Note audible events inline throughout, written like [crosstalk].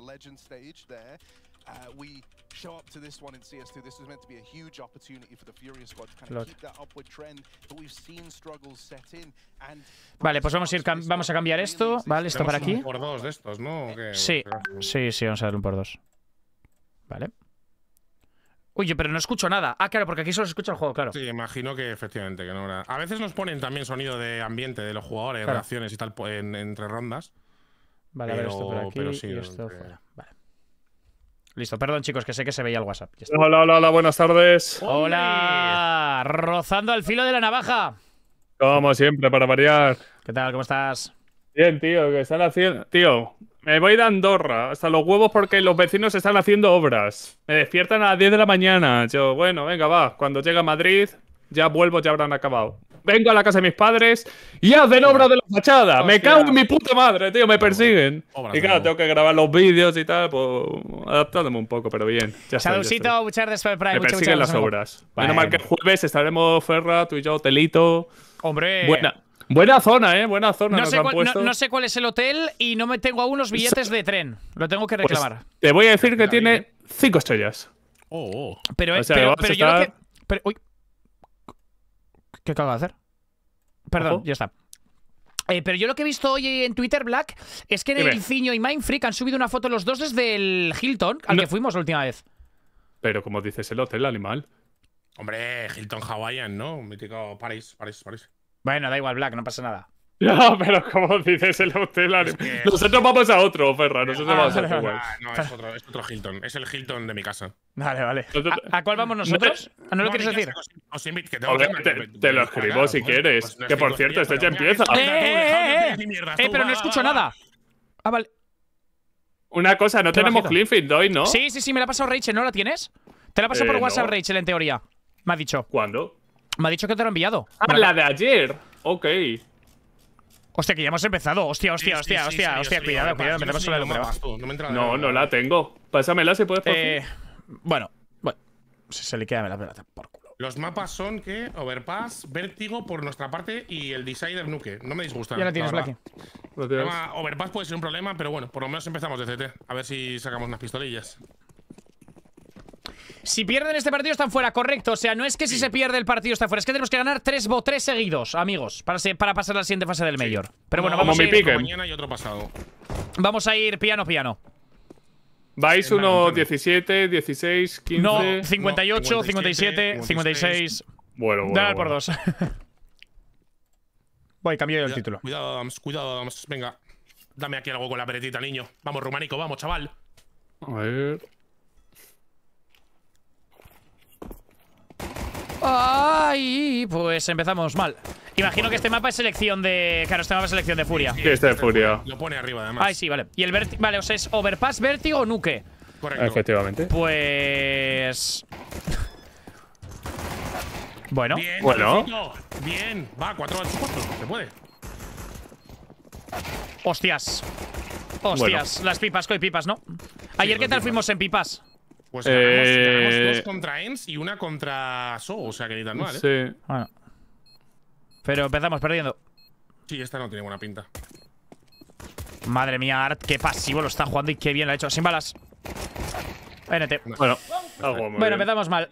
Legend Vale, pues vamos a ir vamos a cambiar esto, vale, esto para aquí. Sí. Sí, sí, vamos a dar un por dos. Vale. Oye, pero no escucho nada. Ah, claro, porque aquí solo se escucha el juego, claro. Sí, imagino que efectivamente que no. A veces nos ponen también sonido de ambiente de los jugadores, reacciones y tal en, entre rondas. Vale, a ver esto por aquí esto Vale. Listo, perdón chicos, que sé que se veía el WhatsApp. Hola, hola, hola, buenas tardes. Hola, rozando al filo de la navaja. Como siempre, para variar. ¿Qué tal? ¿Cómo estás? Bien, tío, que están haciendo... Tío, me voy de Andorra hasta los huevos porque los vecinos están haciendo obras. Me despiertan a las 10 de la mañana. Yo, bueno, venga, va. Cuando llegue a Madrid, ya vuelvo, ya habrán acabado vengo a la casa de mis padres y hacen obra de la fachada. Me cago en mi puta madre, tío, me persiguen. y claro, tengo que grabar los vídeos y tal, pues, adaptándome un poco, pero bien. Saludcito, muchas gracias por Me persiguen las obras. Bueno, mal que el jueves estaremos Ferra, tú y yo, hotelito. Hombre. Buena. zona, ¿eh? Buena zona. No, sé cuál, es el hotel y no me tengo aún los pues billetes de tren. Lo tengo que pues reclamar. te voy a decir que tiene cinco estrellas. Oh, Pero, pero, yo que. ¿Qué acabo de hacer? Perdón, ya está. Eh, pero yo lo que he visto hoy en Twitter, Black, es que el y Mindfreak han subido una foto los dos desde el Hilton, al que fuimos la última vez. Pero como dices, el hotel animal. Hombre, Hilton Hawaiian, ¿no? Un mítico París, París, París. Bueno, da igual, Black, no pasa nada. No, [laughs] pero como dices el hotel animal? Nosotros vamos a otro, Ferra. Nosotros ah, vamos a igual. No, es otro, es otro Hilton. Es el Hilton de mi casa. Vale, vale. ¿A, cuál vamos nosotros? ¿No, ¿No lo quieres decir? te, lo escribo si quieres. Pues que por cierto, esto ya empieza. ¡Eh, eh, eh! eh, pero no escucho nada. Ah, vale. Una cosa, no tenemos Clifford hoy, ¿no? Sí, sí, sí, me la ha pasado Rachel, ¿no la tienes? Te la ha pasado por eh, WhatsApp Rachel, en teoría. Me ha dicho. ¿Cuándo? Me ha dicho que te lo ha enviado. Ah, la de ayer. Ok. Hostia, que ya hemos empezado. Hostia, hostia, hostia, hostia, hostia. Cuidado, cuidado, empezamos el número. No, no la tengo. Pásamela si puedes, por eh, bueno, bueno, se le queda la pelota por culo. Los mapas son que Overpass, Vértigo por nuestra parte y el Decider Nuke. No me disgusta. Ya lo tienes, Blacky. Overpass puede ser un problema, pero bueno, por lo menos empezamos de CT. A ver si sacamos unas pistolillas. Si pierden este partido están fuera, correcto. O sea, no es que si se pierde el partido está fuera, es que tenemos que ganar tres tres seguidos, amigos, para, para pasar a la siguiente fase del mayor. Pero bueno, vamos a ir mañana y otro pasado. Vamos a ir piano piano. Vais 1, 17, 16, 15. No, 58, 57, 56. Bueno, bueno. Dale por dos. [laughs] Voy, cambio el título. Cuidado, cuidado, Venga. Dame aquí algo con la peretita, niño. Vamos, rumánico, vamos, chaval. A ver. Ay, pues empezamos mal. Imagino que este mapa es selección de. Claro, este mapa es selección de Furia. Sí, este de Furia. Lo pone arriba, además. Ay, sí, vale. Y el verti. Vale, o sea, es Overpass, Vértigo o Nuke. Correcto. Efectivamente. Pues. bueno. Bien, bueno. Bien. Va, 4 4 Se puede. Hostias. Hostias. Las pipas, coy, pipas, ¿no? Ayer, ¿qué tal fuimos en pipas? Pues tenemos eh, dos contra Ems y una contra So, o sea que ni tan mal, ¿eh? Sí. Bueno. Pero empezamos perdiendo. Sí, esta no tiene buena pinta. Madre mía, Art, qué pasivo lo está jugando y qué bien lo ha hecho. Sin balas. NT. Bueno, bueno empezamos mal.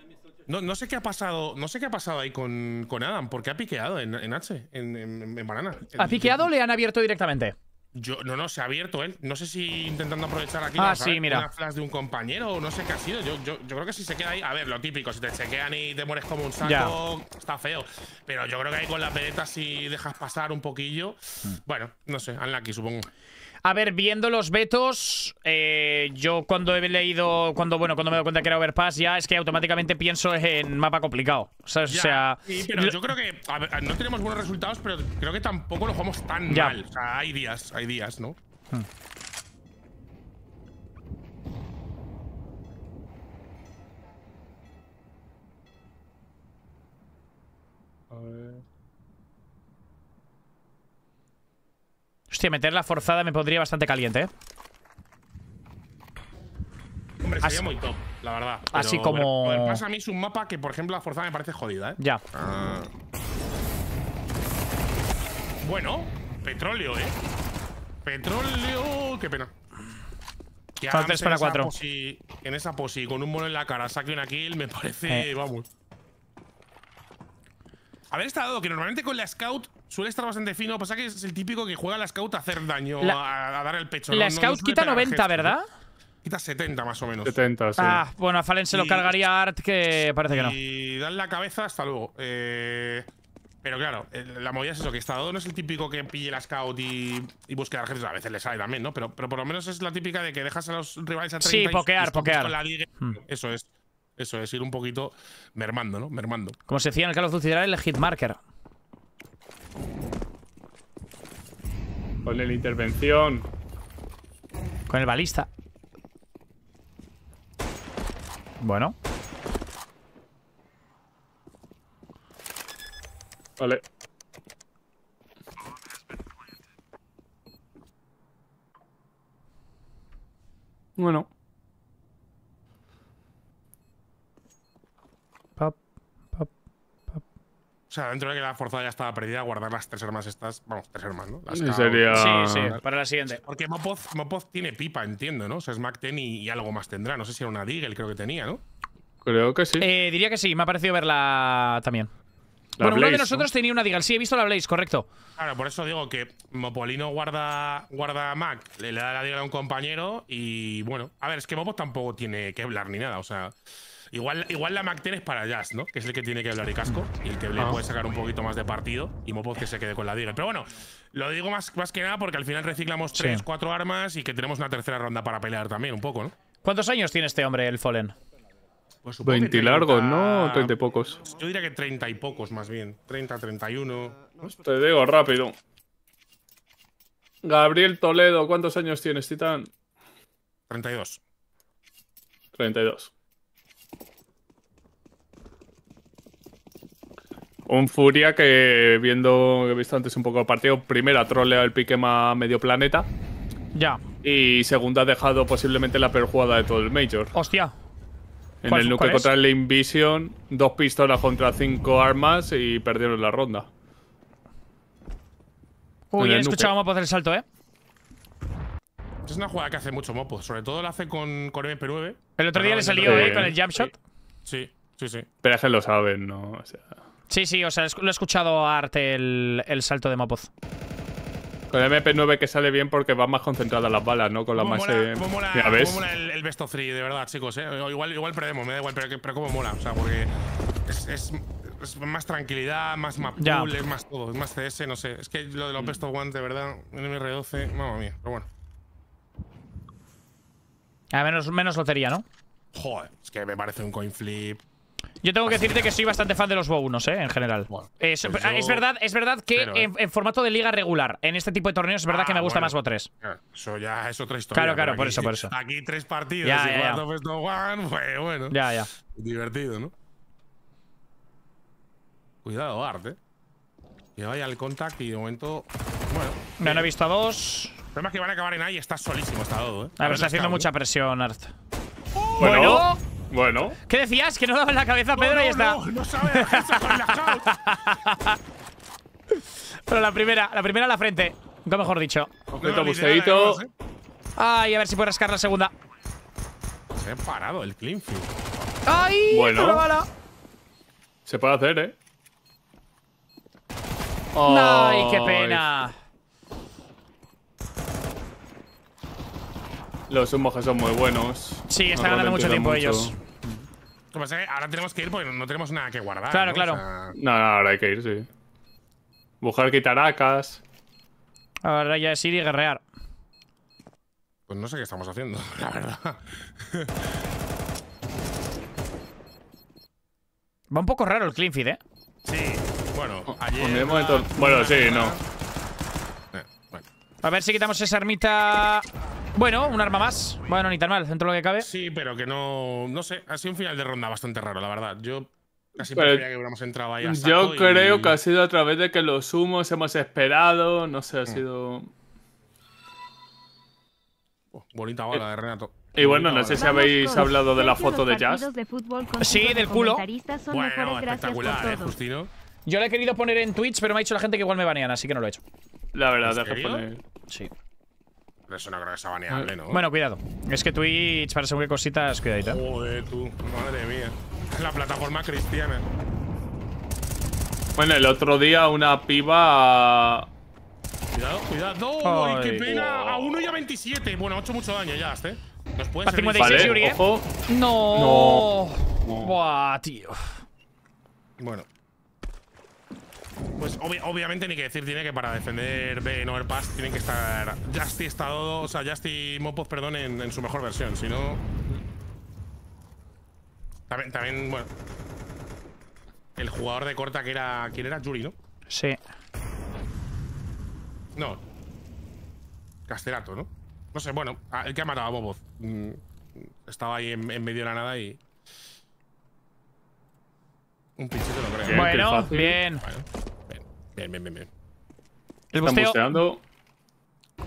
No, sé qué ha pasado. No sé qué ha pasado ahí con, Adam, porque ha piqueado en, H, en, en banana. ¿Ha piqueado o le han abierto directamente? Yo, no, no, se ha abierto él. No sé si intentando aprovechar aquí ah, sí, mira. una flash de un compañero o no sé qué ha sido. Yo, yo, creo que si se queda ahí. A ver, lo típico, si te chequean y te mueres como un saco, está feo. Pero yo creo que ahí con la peleta, si dejas pasar un poquillo. Mm. Bueno, no sé, aquí, supongo. A ver, viendo los vetos, eh, yo cuando he leído, cuando bueno, cuando me doy cuenta que era Overpass, ya es que automáticamente pienso en mapa complicado. o sea, sí, pero yo creo que no tenemos buenos resultados, pero creo que tampoco lo jugamos tan mal. O sea, hay días, hay días, ¿no? Hmm. A ver. Hostia, meter la forzada me pondría bastante caliente, ¿eh? Hombre, sería muy top, la verdad. así como. Ver, pasa a mí es un mapa que, por ejemplo, la forzada me parece jodida, ¿eh? Ya. Ah. Bueno, petróleo, ¿eh? Petróleo. Qué pena. Que 3 para 4. Si en esa posi, con un mono en la cara, saque una kill, me parece. Eh. Vamos. Haber estado, que normalmente con la scout suele estar bastante fino. Pasa que es el típico que juega la scout a hacer daño, a, dar el pecho. La scout quita 90, ¿verdad? Quita 70 más o menos. 70, sí. Ah, bueno, a Fallen se lo cargaría Art, que parece que no. Y dan la cabeza hasta luego. Eh, pero claro, la movida es eso, que estado no es el típico que pille la scout y, y busque a jefes. A veces le sale también, ¿no? Pero, pero por lo menos es la típica de que dejas a los rivales a 30 Sí, pokear, pokear. Hmm. Eso es. Eso es, ir un poquito mermando, ¿no? Mermando. Como se decía en el Call of Duty el hitmarker. Con la intervención. Con el balista. Bueno. Vale. Bueno. O sea, dentro de que la forzada ya estaba perdida, guardar las tres armas estas. Vamos, tres armas, ¿no? Las sería... Sí, sí, para la siguiente. Porque Mopoz, Mopoz tiene pipa, entiendo, ¿no? O sea, es Mac y, algo más tendrá. No sé si era una Deagle, creo que tenía, ¿no? Creo que sí. Eh, diría que sí, me ha parecido verla también. La uno de nosotros tenía una Deagle. Sí, he visto la Blaze, correcto. Claro, por eso digo que Mopolino guarda, guarda a Mac, le, da la Deagle a un compañero y bueno. A ver, es que Mopoz tampoco tiene que hablar ni nada, o sea. Igual, igual la mac es para Jazz, ¿no? Que es el que tiene que hablar y casco. Y el que le ah. puede sacar un poquito más de partido. Y Mopov que se quede con la Diga. Pero bueno, lo digo más, más que nada porque al final reciclamos tres, 4 cuatro armas y que tenemos una tercera ronda para pelear también, un poco, ¿no? ¿Cuántos años tiene este hombre, el Follen? Pues 20 largos, ¿no? 30 y pocos. Yo diría que 30 y pocos, más bien. 30, 31. Te digo rápido. Gabriel Toledo, ¿cuántos años tienes, Titán? 32. 32. Un Furia que, viendo, he visto antes un poco el partido, primera troleado el Piquema medio planeta. Ya. Y segunda ha dejado posiblemente la peor jugada de todo el Major. Hostia. En el nuke contra el Invision, dos pistolas contra cinco armas y perdieron la ronda. Uy, he escuchado a Mopo hacer el salto, ¿eh? Es una jugada que hace mucho Mopo, sobre todo la hace con, con MP9. El otro día ah, le salió, ¿eh? Con el jump shot. Sí, sí, sí. Pero es que lo saben, ¿no? O sea. Sí, sí, o sea, lo he escuchado a Arte el, el salto de Mapoz. Con el MP9 que sale bien porque va más concentrada las balas, ¿no? Con la más. Mola, eh, mola, el, el, best of three, de verdad, chicos, ¿eh? Igual, igual perdemos, me da igual, pero, pero como mola, o sea, porque es, más tranquilidad, más map es más todo, es más CS, no sé. Es que lo de los best of one, de verdad, en MR12, mamma mía, pero bueno. A ah, menos, menos lotería, ¿no? Joder, es que me parece un coin flip. Yo tengo que decirte que soy bastante fan de los bo 1, ¿eh? En general. Eh, pues es, verdad, es verdad que en, formato de liga regular, en este tipo de torneos, es verdad ah, que me gusta más bo 3. Eso ya es otra historia. Claro, claro, por eso, por eso. Aquí tres partidos ya, y ya, cuando ya. Pues, no one, fue pues, bueno. Ya, ya. Divertido, ¿no? Cuidado, Art, eh. Que vaya al contact y de momento. Bueno. Me han visto a dos. El problema es que van a acabar en ahí y está solísimo, está todo, eh. A ver, está haciendo mucha presión, Art. Bueno. Bueno. ¿Qué decías? Que no daba en la cabeza, Pedro, y está. No, no sabe la Pero [laughs] la primera, la primera a la frente. Nunca mejor dicho. Completo busteito. ¿eh? Ay, a ver si puedo rascar la segunda. Se ha parado el cleanfield. ¡Ay! Bueno. bala. Se puede hacer, ¿eh? ¡Ay, qué pena! Los humos son muy buenos. Sí, están ganando mucho tiempo ellos que ahora tenemos que ir porque no tenemos nada que guardar. Claro, claro. No, no, ahora hay que ir, sí. Buscar quitaracas. Ahora ya es ir y guerrear. Pues no sé qué estamos haciendo, [laughs] la verdad. Va un poco raro el clean feed, ¿eh? Sí, bueno, oh, ayer... Bueno, sí, no. Eh, bueno. A ver si quitamos esa ermita... Bueno, un arma más. Bueno, ni tan mal, dentro lo que cabe. Sí, pero que no. No sé, ha sido un final de ronda bastante raro, la verdad. Yo casi pues que hubiéramos entrado ahí a Yo creo que ha sido a través de que los humos hemos esperado. No sé, ha mm. sido. Oh, bonita bala de Renato. Y bueno, no sé si habéis hablado de la foto de Jazz. sí, del culo. Bueno, espectacular, ¿eh, Justino? Yo la he querido poner en Twitch, pero me ha dicho la gente que igual me banean, así que no lo he hecho. La verdad, Sí. Eso no creo que sea baneable, ah, ¿no? Bueno, cuidado. Es que Twitch, para según qué cositas, cuidadita. Joder, tú. Madre mía. La plataforma cristiana. Bueno, el otro día una piba... Cuidado, cuidado. ¡No! Ay, ¡Qué pena! A 1 y a 27. Bueno, ha hecho mucho daño ya, este. Nos pueden a Vale, eh? Ojo. No. No. Buah, tío. Bueno. Pues obviamente ni que decir tiene que para defender B en Overpass tienen que estar Justy estado, o sea, justi Mopov, perdón, en, su mejor versión, si no... También, bueno... El jugador de corta que era... ¿Quién era? Yuri, ¿no? Sí. No. Casterato, ¿no? No sé, bueno, el que ha matado a Bobov. Mm, estaba ahí en medio de la nada y... Un pinche creo. Bueno, bien. Bien, bien, bien, El busteo. No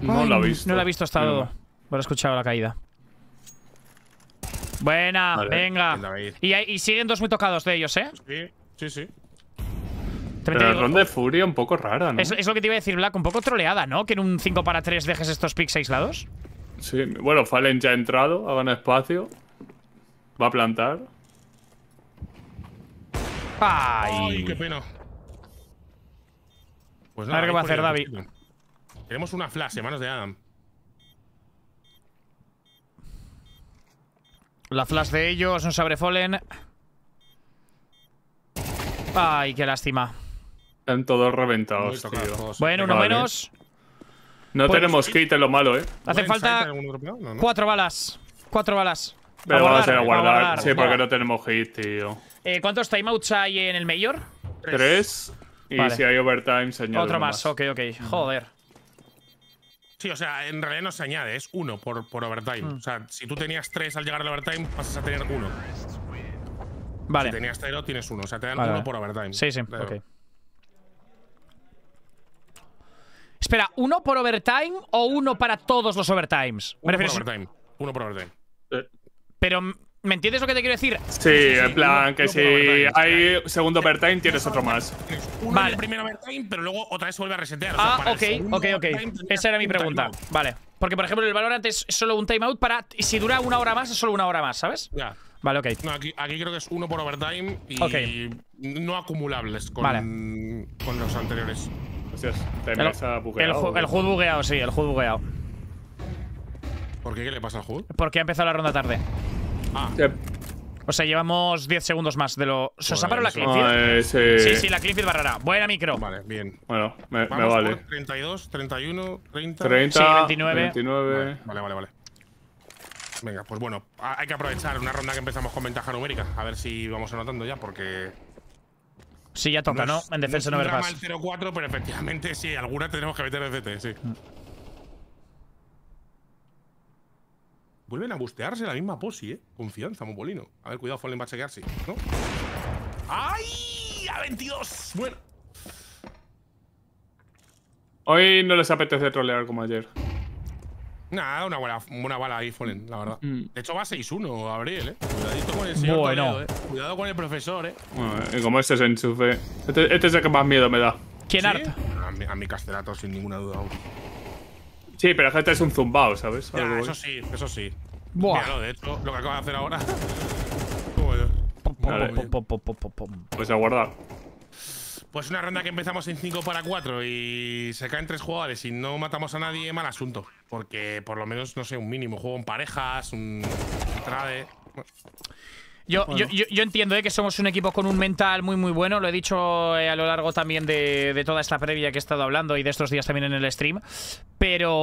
lo ha visto. No lo ha visto hasta ahora Bueno, mm. he escuchado la caída. Buena, venga. Y, siguen dos muy tocados de ellos, ¿eh? Sí, sí, sí. Pero el ron de furia un poco rara, ¿no? Es, lo que te iba a decir, Black, un poco troleada, ¿no? Que en un 5 para 3 dejes estos picks aislados. Sí, bueno, Fallen ya ha entrado, hagan espacio. Va a plantar. ¡Ay! qué pena! Pues a ver qué va a hacer David. Tenemos una flash, hermanos de Adam. La flash de ellos, un sabre fallen. Ay, qué lástima. Están todos reventados, tío. Bueno, uno menos. No pues tenemos hit, es lo malo, eh. Hace falta cuatro balas. Cuatro balas. Pero vamos a, ir guardar. A guardar. Sí, porque no tenemos hit, tío. Eh, ¿Cuántos timeouts hay en el mayor? Tres. Y si hay overtime, se añade Otro más. más. ok, ok. Joder. Sí, o sea, en realidad no se añade, es uno por, por overtime. Mm. O sea, si tú tenías tres al llegar al overtime, pasas a tener uno. Vale. Si tenías cero, tienes uno. O sea, te dan uno por overtime. Sí, sí, ok. Espera, ¿uno por overtime o uno para todos los overtimes? Uno por overtime. Uno por overtime. Pero ¿Me entiendes lo que te quiero decir? Sí, en plan que si hay segundo overtime tienes otro más. vale. el primer overtime, pero luego otra vez vuelve a resetear. Ah, ok, ok, ok. Esa era mi pregunta. Vale. Porque, por ejemplo, el antes es solo un timeout para… Si dura una hora más, es solo una hora más, ¿sabes? Ya. Vale, ok. aquí, creo que es uno por overtime y no acumulables con, con los anteriores. Gracias. el, bugueado, el HUD eh. bugueado, sí, el HUD bugueado. ¿Por qué? ¿Qué le pasa al HUD? Porque ha empezado la ronda tarde. O sea, llevamos 10 segundos más de lo. ¿Se os ha parado la Clifford? Sí. sí, la Clifford barrará. Buena micro. Vale, bien. Bueno, me, Vamos vale. Por 32, 31, 30. 30 29. Vale, vale, vale. Venga, pues bueno, hay que aprovechar una ronda que empezamos con ventaja numérica. A ver si vamos anotando ya, porque. Sí, ya toca, ¿no? En defensa no, no verás. 0-4, pero efectivamente sí, alguna tenemos que meter el CT, sí. Mm. Vuelven a bustearse la misma posi, ¿eh? Confianza, Mopolino. A ver, cuidado, Fallen va a chequearse, ¡Ay! ¡A 22! Bueno. Hoy no les apetece trolear como ayer. Nada, una buena, bala ahí, Fallen, la verdad. Mm. De hecho, va 6-1, Abril, ¿eh? Cuidadito con el señor ¿eh? Cuidado con el profesor, ¿eh? eh como este se enchufe... Este, este, es el que más miedo me da. ¿Quién harta? A mi, a castelato, sin ninguna duda. Sí, pero Z es un zumbao, ¿sabes? eso sí, eso sí. Buah. de hecho, lo que acabo de hacer ahora. Pues a guardar. Pues una ronda que empezamos en 5 para 4 y se caen tres jugadores y no matamos a nadie, mal asunto. Porque por lo menos, no sé, un mínimo. Juego en parejas, un trade. Yo, entiendo ¿eh? que somos un equipo con un mental muy muy bueno, lo he dicho eh, a lo largo también de, toda esta previa que he estado hablando y de estos días también en el stream, pero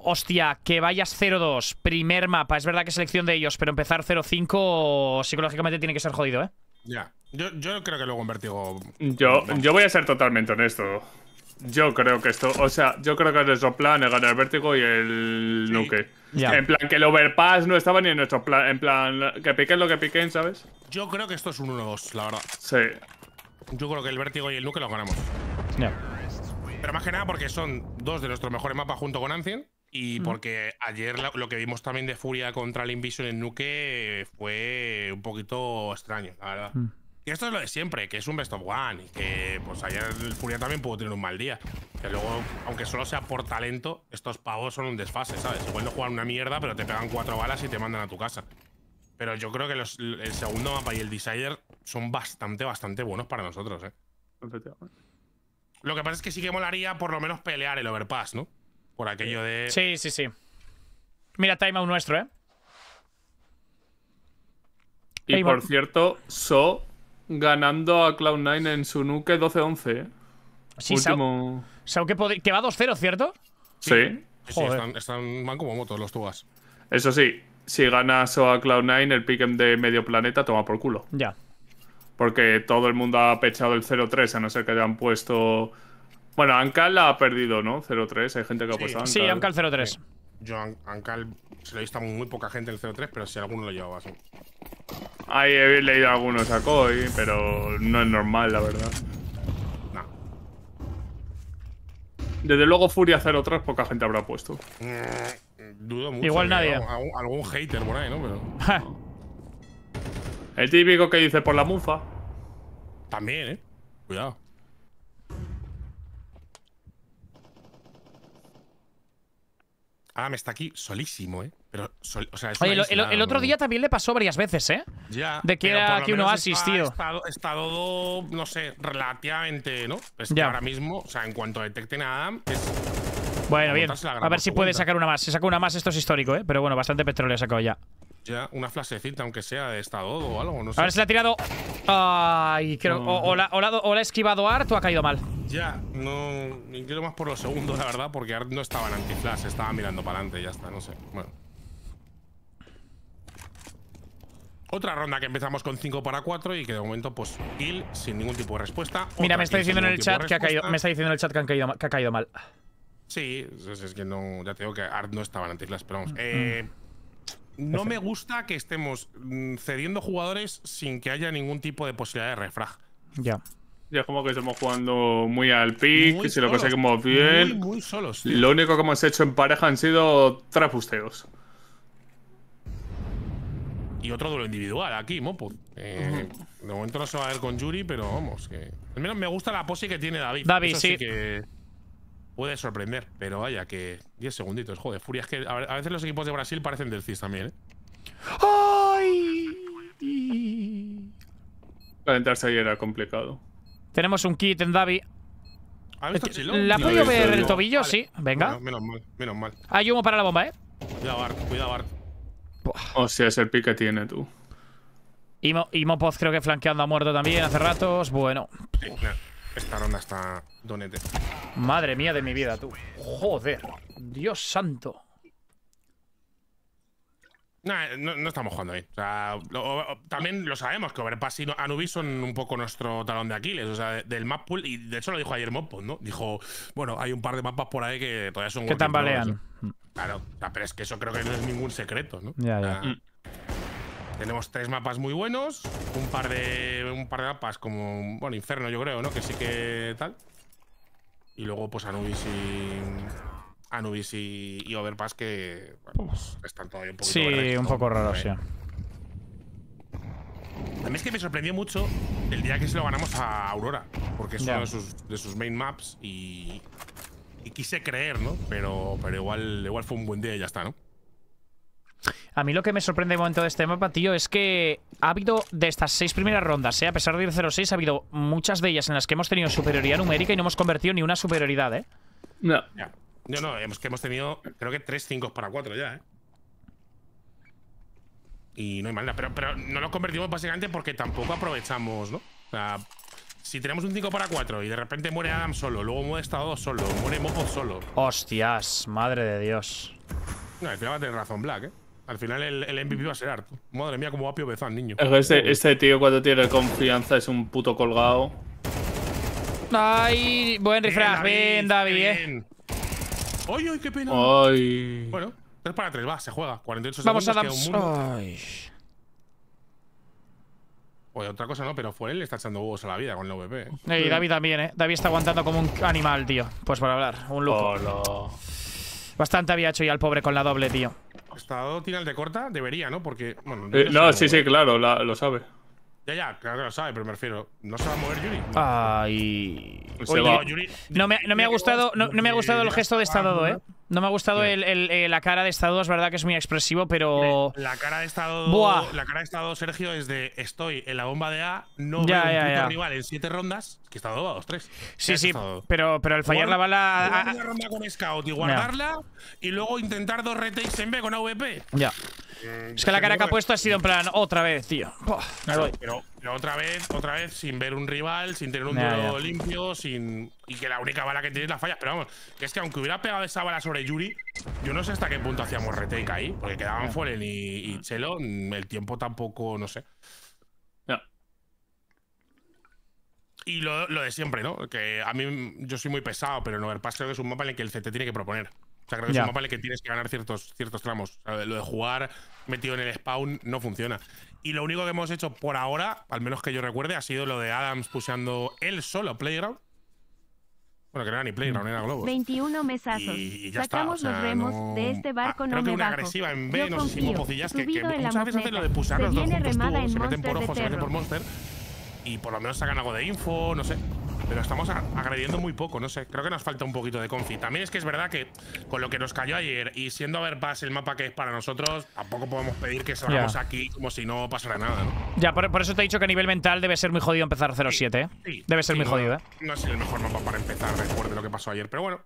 hostia, que vayas 0-2, primer mapa, es verdad que selección de ellos, pero empezar 0-5 psicológicamente tiene que ser jodido, ¿eh? Ya, yo, creo que luego en Vertigo... Yo, yo voy a ser totalmente honesto, yo creo que esto, o sea, yo creo que nuestro plan es ganar el vértigo y el nuke. En plan, que el overpass no estaba ni en nuestro plan. En plan, que piquen lo que piquen, ¿sabes? Yo creo que esto es un 1-2, la verdad. Sí. Yo creo que el vértigo y el nuke los ganamos. Pero más que nada porque son dos de nuestros mejores mapas junto con Ancien. Y mm. porque ayer lo, que vimos también de Furia contra el Invision en Nuke fue un poquito extraño, la verdad. Mm esto es lo de siempre, que es un best of one. Y que pues ayer el Furia también pudo tener un mal día. Que luego, aunque solo sea por talento, estos pavos son un desfase, ¿sabes? Igual jugar una mierda, pero te pegan cuatro balas y te mandan a tu casa. Pero yo creo que el segundo mapa y el Desire son bastante, bastante buenos para nosotros, ¿eh? Lo que pasa es que sí que molaría por lo menos pelear el Overpass, ¿no? Por aquello de... Sí, sí, sí. Mira, timeout nuestro, ¿eh? Y por cierto, So ganando a Cloud9 en su nuke 12-11. ¿eh? Sí, Último... Sao, que, va 2-0, ¿cierto? Sí. Joder. están, van como motos los tugas. Eso sí, si gana a Cloud9, el pick de medio planeta toma por culo. Ya. Porque todo el mundo ha pechado el 0-3, a no ser que hayan puesto. Bueno, Ankal ha perdido, ¿no? 0-3, hay gente que ha puesto sí. Ankal. Sí, Ankal 0-3. Yo Ancal se lo he visto a muy poca gente en el 03, pero si alguno lo llevaba así. Ahí he leído algunos a Koi, pero no es normal, la verdad. No. Desde luego Furia 03 poca gente habrá puesto. Mm, dudo mucho. Igual ¿eh? nadie. Algún, hater por ahí, ¿no? el típico que dice por la mufa. También, ¿eh? Cuidado. Adam está aquí solísimo, ¿eh? Pero, Oye, el, otro día también le pasó varias veces, ¿eh? Ya. De que era aquí uno ha asistido. Estado, estado, no sé, relativamente, ¿no? ahora mismo, o sea, en cuanto detecten a Adam, Bueno, bien. A ver si puede sacar una más. Si saca una más, esto es histórico, ¿eh? Pero bueno, bastante petróleo ha sacado ya. Ya, una flashecita, aunque sea de estado o algo, no sé. A ver si la ha tirado. Ay, creo. O, la, ha esquivado Art o ha caído mal. Ya, no. Quiero más por los segundos, la verdad, porque Art no estaba en anti estaba mirando para adelante, ya está, no sé. Bueno. Otra ronda que empezamos con 5 para 4 y que de momento, pues, kill sin ningún tipo de respuesta. Mira, me está diciendo en el chat que ha caído. Me está diciendo el chat que, ha caído mal. Sí, es, que no. Ya tengo que Art no estaba en anti pero vamos. Mm, eh. Mm no me gusta que estemos mm, cediendo jugadores sin que haya ningún tipo de posibilidad de refrag. Ya. Ya es como que estamos jugando muy al pick, si lo conseguimos bien. Muy, solos. Lo único que hemos hecho en pareja han sido trapusteos. Y otro duelo individual aquí, Mopo. Eh, de momento no se va a ver con Yuri, pero vamos, que. Al menos me gusta la pose que tiene David. David, sí puede sorprender, pero vaya que 10 segunditos, joder, furia, es que a veces los equipos de Brasil parecen del CIS también, ¿eh? ¡Ay! Calentarse ahí era complicado. Tenemos un kit en Davi. Eh, ¿La ha ver el tobillo? Sí, venga. menos mal, menos mal. Hay humo para la bomba, ¿eh? Cuidado, Bart cuidado, Bart O oh, sea, es el pick que tiene tú. Y Mopoz creo que flanqueando ha muerto también hace ratos. Bueno. Esta ronda está donete. Madre mía de mi vida, tú. Joder. Dios santo. no, no, estamos jugando ahí. O sea, también lo sabemos que Overpass y Anubis son un poco nuestro talón de Aquiles. O sea, del map pool. Y de hecho lo dijo ayer Mopo, ¿no? Dijo, bueno, hay un par de mapas por ahí que todavía son. Que tambalean. claro. pero es que eso creo que no es ningún secreto, ¿no? Ya, ya. Mm. Tenemos tres mapas muy buenos. Un par de. Un par de mapas como. Bueno, Inferno, yo creo, ¿no? Que sí que tal. Y luego, pues Anubis y. Anubis y, Overpass que pues, están todavía un poquito Sí, un poco raro. sí. También es que me sorprendió mucho el día que se lo ganamos a Aurora, porque es uno de sus, main maps y, y quise creer, ¿no? Pero, pero igual, igual fue un buen día y ya está, ¿no? A mí lo que me sorprende de momento de este mapa, tío, es que ha habido de estas seis primeras rondas, ¿eh? a pesar de ir 0-6, ha habido muchas de ellas en las que hemos tenido superioridad numérica y no hemos convertido ni una superioridad, ¿eh? No. No, no, hemos, que hemos tenido creo que 3 5 para 4 ya, ¿eh? Y no hay maldad, pero, no lo convertimos básicamente porque tampoco aprovechamos, ¿no? O sea, si tenemos un 5 para 4 y de repente muere Adam solo, luego muere Estado solo, muere Mojo solo. Hostias, madre de Dios. No, el va tener razón Black, ¿eh? Al final el, MVP va a ser harto. Madre mía, como va Pio niño. Este, tío cuando tiene confianza es un puto colgado. Ay, buen refresh, Bien, David, eh. Ay, ay, qué pena. Ay. Bueno, 3 para 3, va, se juega. 48 Vamos segundos, a dar. Ay. Oye, otra cosa no, pero Fuel le está echando huevos a la vida con el OVP. Eh. Y David también, ¿eh? David está aguantando como un animal, tío. Pues por hablar, un lujo. Bastante había hecho ya el pobre con la doble, tío. ¿Estado tiene el de corta? Debería, ¿no? Porque. Eh, no, sí, sí, claro, lo sabe. Ya, ya, claro que lo sabe, pero me refiero. No se va a mover Yuri. Ay. no, me, no, me, ha gustado, me ha gustado el gesto de estado, ¿eh? No me ha gustado eh, la cara de estado, es verdad que es muy expresivo, pero. La cara de estado. Buah. La cara de estado, Sergio, es de estoy en la bomba de A, no veo un en siete rondas, que estado 2 dos, tres. Sí, sí, pero, pero al fallar la bala. Ah, una ah. ronda con scout y guardarla y luego intentar dos retakes en B con AVP. Ya. Eh, es que la cara que ha puesto ha sido en plan otra vez, tío. pero otra vez, otra vez, sin ver un rival, sin tener un duelo limpio, sin. Y que la única bala que es la falla. Pero vamos, que es que aunque hubiera pegado esa bala sobre Yuri, yo no sé hasta qué punto hacíamos retake ahí. Porque quedaban fuera y, Chelo. Mm, el tiempo tampoco, no sé. Ya. Y lo, de siempre, ¿no? Que a mí yo soy muy pesado, pero no, creo que es un mapa en el que el CT tiene que proponer sea, creo que es un mapa en que tienes que ganar ciertos, ciertos tramos. lo de jugar metido en el spawn no funciona. Y lo único que hemos hecho por ahora, al menos que yo recuerde, ha sido lo de Adams puseando él solo Playground. Bueno, que no era ni Playground, era Globos. 21 mesazos. Y, ya Sacamos está, o los remos de este ah, barco no creo que me una bajo. agresiva en B, Yo no sé si Mopocillas, que, que muchas veces hacen lo de pusar los dos juntos se meten por ojos se meten por Monster, y por lo menos sacan algo de info, no sé. Pero estamos agrediendo muy poco, no sé. Creo que nos falta un poquito de confi. También es que es verdad que con lo que nos cayó ayer y siendo a ver el mapa que es para nosotros, tampoco podemos pedir que salgamos aquí como si no pasara nada, ¿no? Ya, por, eso te he dicho que a nivel mental debe ser muy jodido empezar 0-7, ¿eh? debe ser muy jodido, ¿eh? No es el mejor mapa para empezar recuerdo lo que pasó ayer, pero bueno,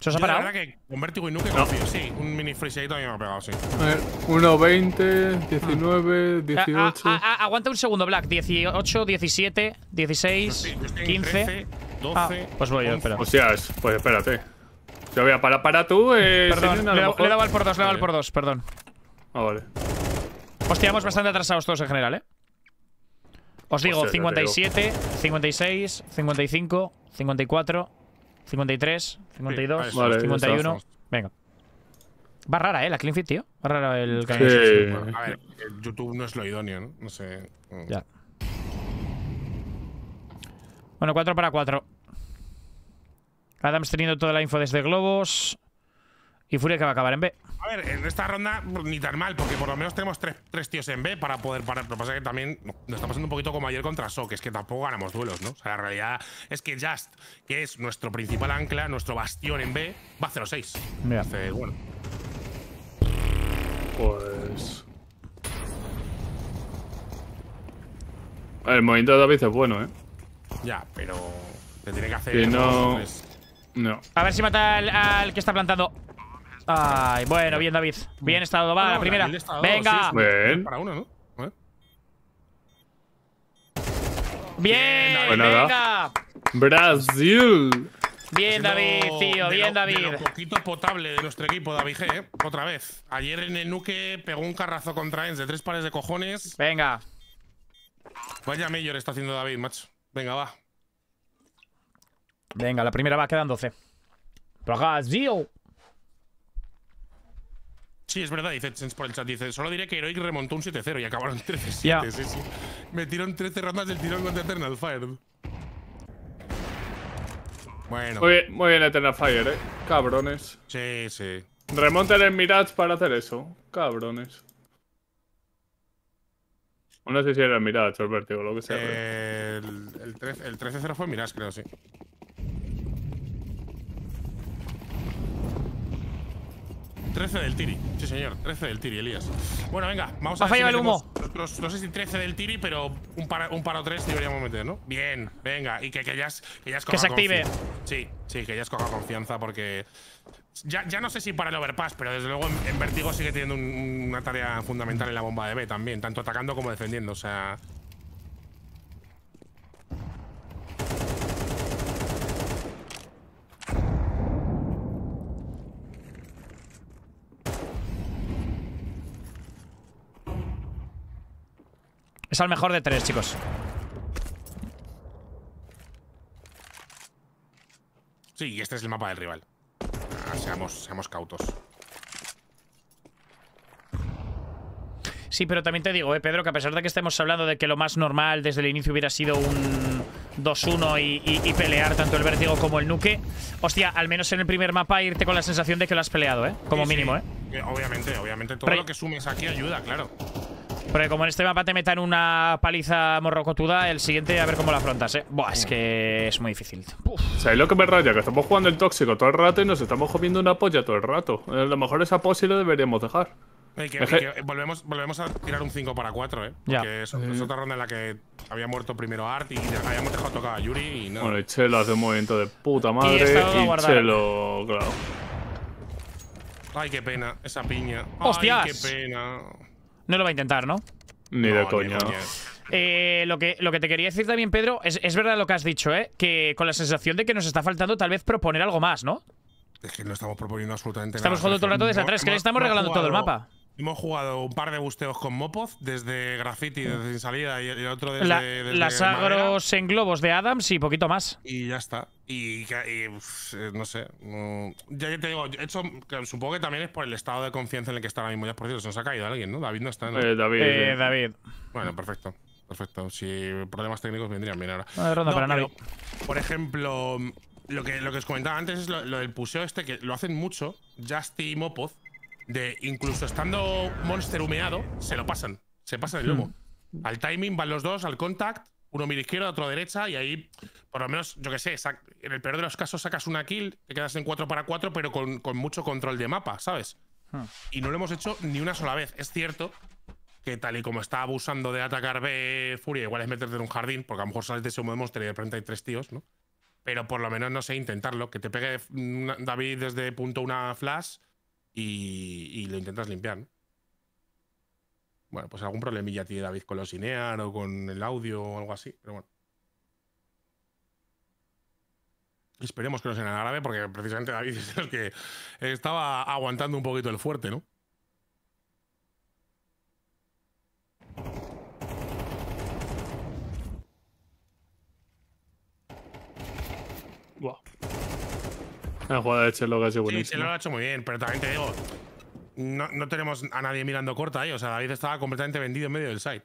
¿Se os ha parado? La que vértigo y nuke no. sí. Un mini freeze ahí también me ha pegado, sí. A ver, 1, 20, 19, 18. A, aguanta un segundo, Black. 18, 17, 16, 15. 12. pues voy yo, espera. Hostias, pues espérate. Yo voy a parar para tú. Eh, perdón, le, he dado al por dos, le he dado al por dos, perdón. Ah, vale. Hostiamos bastante atrasados todos en general, eh. Os digo, 57, 56, 55, 54. 53, 52, 51. Venga. Va rara, ¿eh? La clean fit, tío. Va rara el sí. Sí. Bueno, a ver, YouTube no es lo idóneo, ¿no? No sé. Mm. Ya. Bueno, 4 para 4. Adams teniendo toda la info desde Globos. Y Furia que va a acabar en B. A ver, en esta ronda pues, ni tan mal, porque por lo menos tenemos tres, tíos en B para poder parar. Lo que pasa es que también nos está pasando un poquito como ayer contra So, que es que tampoco ganamos duelos, ¿no? O sea, la realidad es que Just, que es nuestro principal ancla, nuestro bastión en B, va a 0-6. Me hace bueno. Pues. El movimiento de David es bueno, ¿eh? Ya, pero. Te tiene que hacer. Que no. Pues. No. A ver si mata al, al que está plantado. Ay, bueno, bien, David. Bien estado, va, la primera. Venga. bien. Para uno, ¿no? Bien, bien venga. Brasil. Bien, David, tío, bien, David. Un poquito potable de nuestro equipo, David G, ¿eh? otra vez. Ayer en el Nuque pegó un carrazo contra Ens de tres pares de cojones. Venga. Vaya mayor está haciendo David, macho. Venga, va. Venga, la primera va, quedan 12. Brasil. Sí, es verdad, dice Chens por el chat. Dice, solo diré que Heroic remontó un 7-0 y acabaron 13-7. [laughs] Sí, Sí, sí. Metieron 13 rondas del tirón contra Eternal Fire. Bueno. Muy bien, muy Eternal Fire, eh. Cabrones. Sí, sí. Remonten el Mirage para hacer eso. Cabrones. No sé si era el Mirage o el Vértigo, lo que sea. el 13-0 fue Mirage, creo, sí. 13 del Tiri. Sí, señor. 13 del Tiri, Elías. Bueno, venga. Vamos a ver. el humo. no sé si 13 del Tiri, pero un par un o tres deberíamos meter, ¿no? Bien. Venga. Y que, que ya, que, que se active. Sí, sí, que ya coja confianza porque. Ya, no sé si para el overpass, pero desde luego en, Vertigo sigue teniendo una tarea fundamental en la bomba de B también, tanto atacando como defendiendo. O sea, al mejor de tres, chicos. Sí, este es el mapa del rival. Ah, seamos, seamos cautos. Sí, pero también te digo, eh, Pedro, que a pesar de que estemos hablando de que lo más normal desde el inicio hubiera sido un 2-1 y, pelear tanto el vértigo como el nuque, hostia, al menos en el primer mapa irte con la sensación de que lo has peleado, ¿eh? Como mínimo, eh. ¿eh? Obviamente, obviamente. Todo lo que sumes aquí ayuda, claro. Porque como en este mapa te metan una paliza morrocotuda, el siguiente a ver cómo la afrontas, ¿eh? Buah, es que es muy difícil. lo que me raya? Que estamos jugando el tóxico todo el rato y nos estamos comiendo una polla todo el rato. A lo mejor esa posi la deberíamos dejar. Eh, volvemos, volvemos a tirar un 5 para 4, ¿eh? Porque Es, otra ronda en la que había muerto primero Art y habíamos dejado tocar a Yuri y no. Bueno, y Chelo hace un movimiento de puta madre y, y Chelo, claro. Ay, qué pena, esa piña. ¡Hostias! Ay, qué pena. No lo va a intentar, ¿no? Ni de no, coña. eh, lo, que, lo que te quería decir también, Pedro, es, es, verdad lo que has dicho, ¿eh? Que con la sensación de que nos está faltando tal vez proponer algo más, ¿no? Es que no estamos proponiendo absolutamente nada. Estamos jugando todo el rato desde atrás, que le estamos regalando todo el mapa. Hemos jugado un par de busteos con Mopoz, desde Graffiti, mm. desde Sin salida, y otro desde. las agros en globos de Adams y poquito más. Y ya está. Y, eh, no sé. Ya te digo, supongo que también es por el estado de confianza en el que está ahora mismo. Ya, por cierto, se nos ha caído alguien, ¿no? David no está eh, David. Eh, David. Bueno, perfecto. Perfecto. Si problemas técnicos vendrían bien ahora. No, ronda para nadie. Por ejemplo, lo que, lo que os comentaba antes es lo, lo del puseo este, que lo hacen mucho. Justy y Mopoz de incluso estando Monster humeado, se lo pasan. Se pasan el hmm. lomo. Al timing van los dos, al contact, uno mira izquierda, otro derecha, y ahí, por lo menos, yo que sé, en el peor de los casos sacas una kill, te quedas en 4 para 4, pero con, mucho control de mapa, ¿sabes? Hmm. Y no lo hemos hecho ni una sola vez. Es cierto que tal y como está abusando de atacar B Furia, igual es meterte en un jardín, porque a lo mejor sales de ese monster y de frente hay tres tíos, ¿no? Pero por lo menos no sé intentarlo. Que te pegue David desde punto una flash, y, lo intentas limpiar. Bueno, pues algún problemilla tiene David con los Inear o con el audio o algo así, pero bueno. Esperemos que no sea nada grave, porque precisamente David es el que estaba aguantando un poquito el fuerte, ¿no? Wow. La jugada de Chelo ha sido buenísima. Sí, lo ha hecho muy bien, pero también te digo, no, tenemos a nadie mirando corta ahí. O sea, David estaba completamente vendido en medio del site.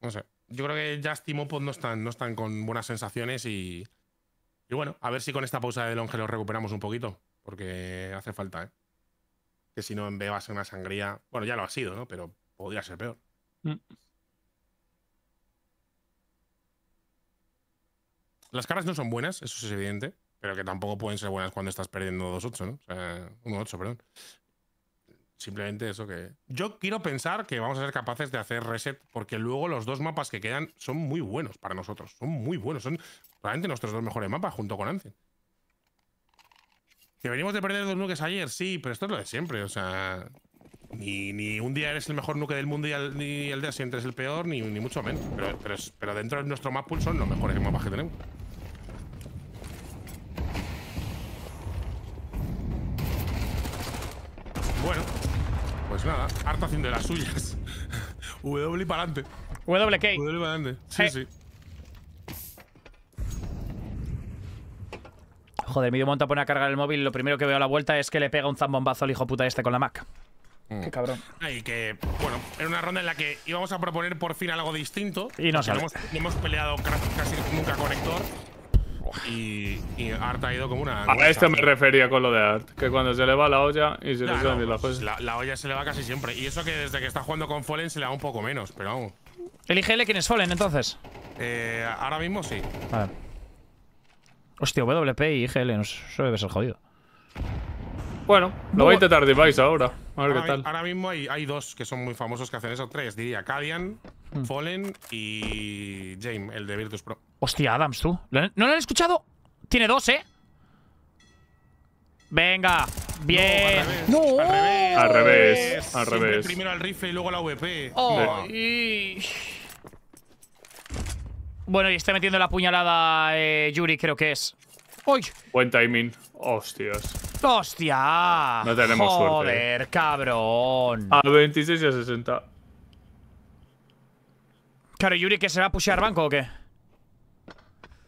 No sé. Yo creo que Just y no están, no están con buenas sensaciones y. Y bueno, a ver si con esta pausa de Longe lo recuperamos un poquito. Porque hace falta, ¿eh? Que si no, en B va a ser una sangría. Bueno, ya lo ha sido, ¿no? Pero podría ser peor. Mm. Las caras no son buenas, eso es evidente, pero que tampoco pueden ser buenas cuando estás perdiendo 2-8, ¿no? O sea, 1-8, perdón. Simplemente eso que. Yo quiero pensar que vamos a ser capaces de hacer reset, porque luego los dos mapas que quedan son muy buenos para nosotros. Son muy buenos. Son realmente nuestros dos mejores mapas junto con Ancient. Que venimos de perder dos nukes ayer, sí, pero esto es lo de siempre. O sea, ni, un día eres el mejor nuque del mundo y ni el día siguiente eres el peor, ni, mucho menos. Pero, dentro de nuestro map son los mejores mapas que tenemos. Bueno, pues nada, harto haciendo de las suyas. W para adelante. WK. W para adelante. Sí, sí. Joder, medio monta pone a cargar el móvil. Lo primero que veo a la vuelta es que le pega un zambombazo al hijo puta este con la Mac. Mm. Qué cabrón. Ah, y que, bueno, era una ronda en la que íbamos a proponer por fin algo distinto. Y no hemos, hemos peleado casi nunca conector y, Art ha ido como una. A esto me refería con lo de Art, que cuando se le va la olla y se le pues la La, olla se le va casi siempre. Y eso que desde que está jugando con Fallen se le va un poco menos, pero vamos. ¿El IGL quién es Fallen entonces? Eh, ahora mismo sí. ver. Hostia, WP y IGL, no, eso debe ser jodido. Bueno, lo voy a intentar Device ahora. A ver qué tal. Ahora mismo hay, dos que son muy famosos que hacen eso. Tres, diría. Cadian, hmm. Fallen y James, el de Virtus Pro. Hostia, Adams, tú. ¿No lo han escuchado? Tiene dos, ¿eh? Venga. Bien. No, al, revés. al revés. primero al rifle y luego la VP. Bueno, y está metiendo la puñalada eh, Yuri, creo que es. ¡Uy! Buen timing. Hostias. ¡Hostia! No tenemos suerte. ¿eh? Joder, cabrón. A 26 y a 60. Claro, Yuri, ¿que se va a pushear banco o qué?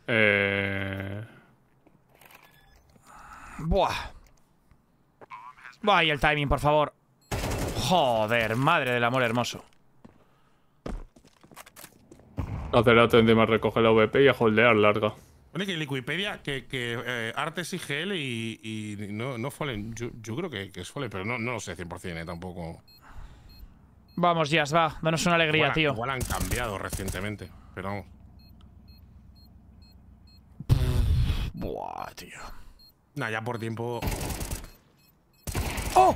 Eh... Buah. Vaya el timing, por favor. Joder, madre del amor hermoso. Acerato más recoge la VP y a holdear larga. Bueno, que Liquipedia, que, que eh, Artes y y, y no, no Fallen. Yo, creo que, que es Fallen, pero no, no lo sé 100% eh, tampoco. Vamos, Jazz, va. Danos una alegría, tío. Igual han cambiado recientemente, pero vamos. Buah, tío. Nah, ya por tiempo. ¡Oh!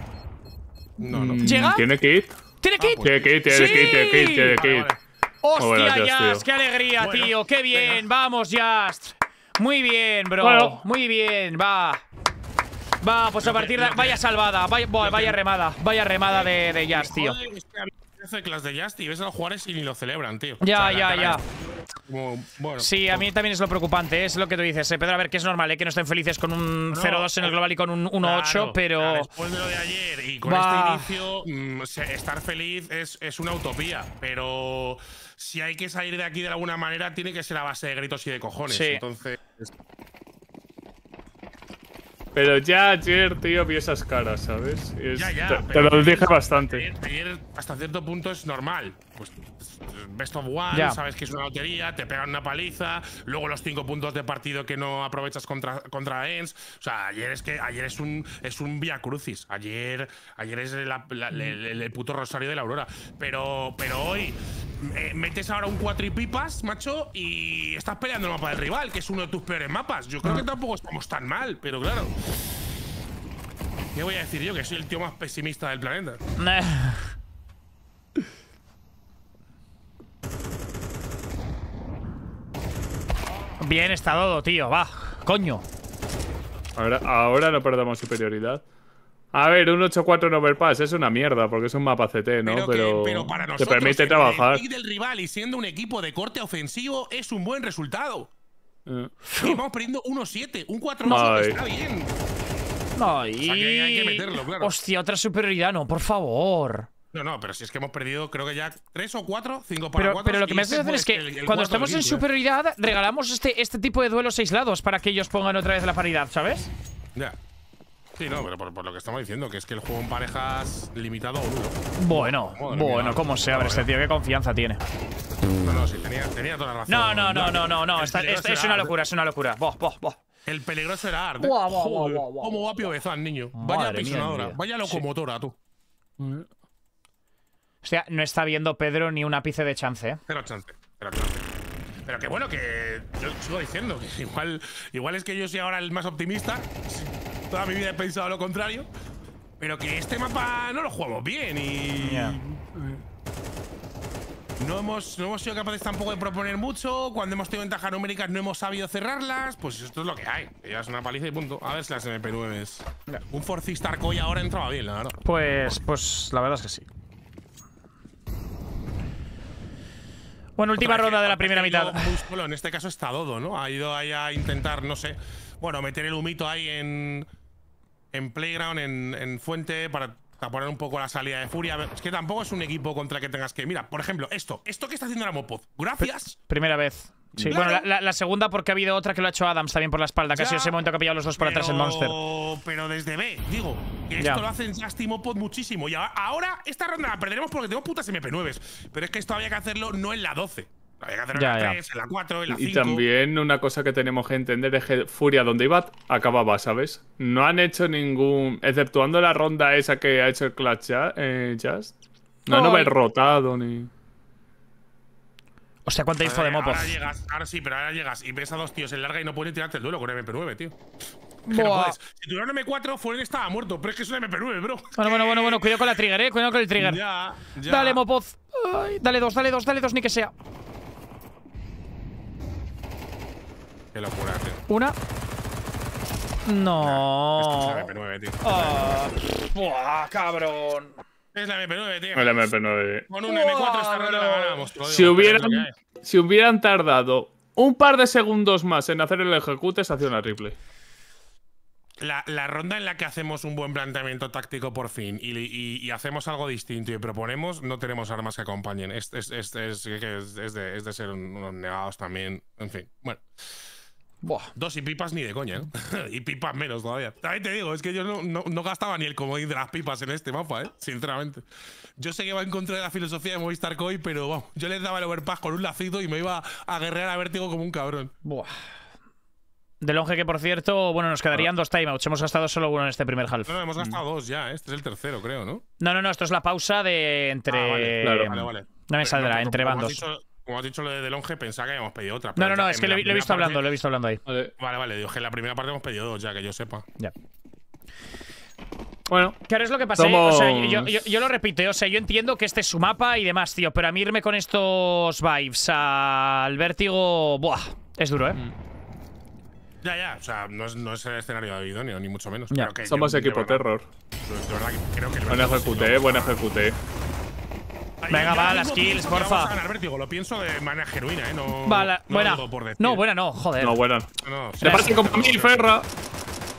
No, no. Mm, ¿Llega? ¿Tiene kit? ¿Tiene ah, kit? Ah, pues. Tiene kit, tiene ¡Sí! kit, tiene kit, tiene kit. ¡Hostia, Jast! ¡Qué alegría, tío! ¡Qué bien! ¡Vamos, just Muy bien, bro. Muy bien, va. Va, pues a partir de. Vaya salvada, vaya, vaya remada, vaya remada de, de Jazz, tío. Joder, es que las de Jazz, y ves a los jugadores y ni lo celebran, tío. Ya, ya, ya sí, a mí también es lo preocupante, es lo que tú dices, eh, Pedro. A ver, que es normal, eh, que no estén felices con un 0-2 en el eh, global y con un 1-8, pero. después de lo de ayer y con este inicio, mm, estar feliz es, es una utopía, pero si hay que salir de aquí de alguna manera, tiene que ser a base de gritos y de cojones. Sí. Entonces. Pero ya ayer, tío, vi esas caras, ¿sabes? ya, ya, te, lo dije bastante. Ayer, hasta cierto punto es normal. Pues best of one, sabes que es una lotería, te pegan una paliza, luego los cinco puntos de partido que no aprovechas contra, contra Ens. O sea, ayer es que ayer es un es un via crucis. Ayer, ayer es el, puto rosario de la aurora. Pero, pero hoy eh, metes ahora un cuatro y pipas, macho, y estás peleando el mapa del rival, que es uno de tus peores mapas. Yo creo que tampoco estamos tan mal, pero claro. ¿Qué voy a decir yo? Que soy el tío más pesimista del planeta. [laughs] Bien está todo, tío. Va, coño. Ahora, ahora no perdamos superioridad. A ver, un 8-4 en Overpass es una mierda porque es un mapa CT, ¿no? Pero, te permite trabajar. del rival y siendo un equipo de corte ofensivo es un buen resultado. Y vamos perdiendo 1-7. Un 4-2 está bien. Ay. O sea, que hay que meterlo, claro. Hostia, otra superioridad, no, por favor. No, no, pero si es que hemos perdido, creo que ya 3 o 4, 5 para 4. Pero lo que me hace hacer es que cuando estamos en superioridad, regalamos este, este tipo de duelos aislados para que ellos pongan otra vez la paridad, ¿sabes? Ya. Sí, no, pero por, lo que estamos diciendo, que es que el juego en parejas limitado o duro. Bueno, bueno, mía, cómo se abre este tío, qué confianza tiene. No, no, mm. sí, tenía, toda la razón. No, no, no, no, no, no. Esta, este es una locura, es una locura. Boh, boh, boh. El peligroso era Ard. Wow, buah, Como va piobezón, niño. Vaya pisonadora, vaya locomotora, tú. o Hostia, no está viendo Pedro ni un ápice de chance, ¿eh? Pero chance, pero chance. Pero que bueno, que yo sigo diciendo que igual, igual es que yo soy ahora el más optimista. Toda mi vida he pensado lo contrario. Pero que este mapa no lo jugamos bien y. Eh, no hemos, sido capaces tampoco de proponer mucho. Cuando hemos tenido ventajas numéricas no hemos sabido cerrarlas. Pues esto es lo que hay. Ya es una paliza y punto. A ver si las MP9 es. Un Forcista Arcoy ahora entraba bien, la verdad. Pues, pues la verdad es que sí. Bueno, última ronda de la primera mitad. en este caso está Dodo, ¿no? Ha ido ahí a intentar, no sé. Bueno, meter el humito ahí en. En Playground, en, en Fuente, para a poner un poco la salida de furia. Es que tampoco es un equipo contra el que tengas que. Mira, por ejemplo, esto. Esto que está haciendo la Mopod. Gracias. primera vez. Sí, bueno, la, segunda porque ha habido otra que lo ha hecho Adams también por la espalda, que ese momento que ha pillado los dos por atrás el Monster. Pero desde B, digo, esto lo hacen Justin Mopod muchísimo. Y ahora esta ronda la perderemos porque tengo putas MP9s. Pero es que esto había que hacerlo no en la 12. Había que hacer la 3, en la 4, 5. Y también una cosa que tenemos que entender es que Furia donde iba acababa, ¿sabes? No han hecho ningún. Exceptuando la ronda esa que ha hecho el Clutch ya, eh, Just. No, no, me rotado ni. O sea, ¿cuánta info de mopos? Ahora, llegas, ahora sí, pero ahora llegas y ves a dos tíos en larga y no puedes tirarte el duelo con MP9, tío. Que Si tuviera un M4, Furen estaba muerto, pero es que es un MP9, bro. Bueno, bueno, bueno, bueno, cuidado con la trigger, eh. Cuidado con el trigger. Dale, mopoz. dale dos, dale dos, dale dos, ni que sea. Qué locura, tío. Una. No. esto es la MP9, tío. Ah, buah, cabrón. Es la MP9, tío. Es la MP9. Con una M4 esta ronda la ganamos. Si hubieran, si hubieran tardado un par de segundos más en hacer el ejecute, se hacía una triple. La, la, ronda en la que hacemos un buen planteamiento táctico por fin y, y, hacemos algo distinto y proponemos, no tenemos armas que acompañen. Es, es, es, es de, de, ser unos negados también. En fin, bueno. Dos y pipas ni de coña, ¿eh? [laughs] y pipas menos todavía. Ahí te digo, es que yo no, gastaba ni el comodín de las pipas en este mapa, ¿eh? Sinceramente. Yo sé que va en contra de la filosofía de Movistar Koi, pero vamos, yo les daba el overpass con un lacito y me iba a guerrear a vértigo como un cabrón. Buah. De longe que, por cierto, bueno, nos quedarían dos timeouts. Hemos gastado solo uno en este primer half. No, hemos gastado dos ya. ¿eh? Este es el tercero, creo, ¿no? No, no, no. Esto es la pausa de entre... Ah, em, vale, vale, No me saldrá, entre bandos como has dicho lo de longe pensaba que habíamos pedido otra. No, no, no, es que lo, he visto hablando, lo he visto hablando ahí. Vale, vale, digo que en la primera parte hemos pedido dos, ya que yo sepa. Ya. Bueno, ¿Qué es lo que pasa. ¿eh? yo, lo repito, ¿eh? o sea, yo entiendo que este es su mapa y demás, tío, pero a mí irme con estos vibes al vértigo, buah, es duro, ¿eh? Mm. Ya, ya, o sea, no es, no es el escenario de Abidonio, ni mucho menos. Ya. Creo que Somos equipo terror. de verdad, creo que el buen ejecuté, buen ejecuté. Venga, va, las kills, porfa. Ganar Lo pienso de manera genuina, ¿eh? No, vale, no buena. Por no, buena no, joder. No, buena. No, Te parece como a Ferra.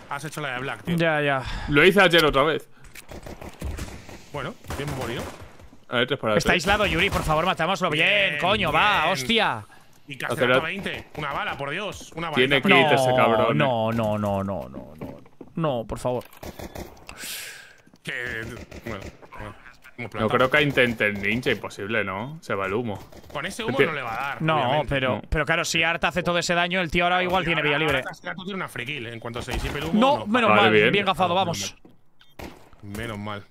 Has hecho la de Black, tío. Ya, ya. Lo hice ayer otra vez. Bueno, bien morido. A ver, tres para Está aislado, Yuri, por favor, matámoslo bien. coño, va, hostia. Y casi 20. Una bala, por Dios. Una bala. Tiene kit no, ese cabrón. No, eh. no, no, no, no, no. No, por favor. Que. Bueno. Yo creo que el ninja, imposible, ¿no? Se va el humo. Con ese humo no le va a dar. No, pero, pero claro, si Arta hace todo ese daño, el tío ahora igual tiene vía libre. una ¿eh? No, menos mal, bien. gafado, ah, vamos. Menos mal.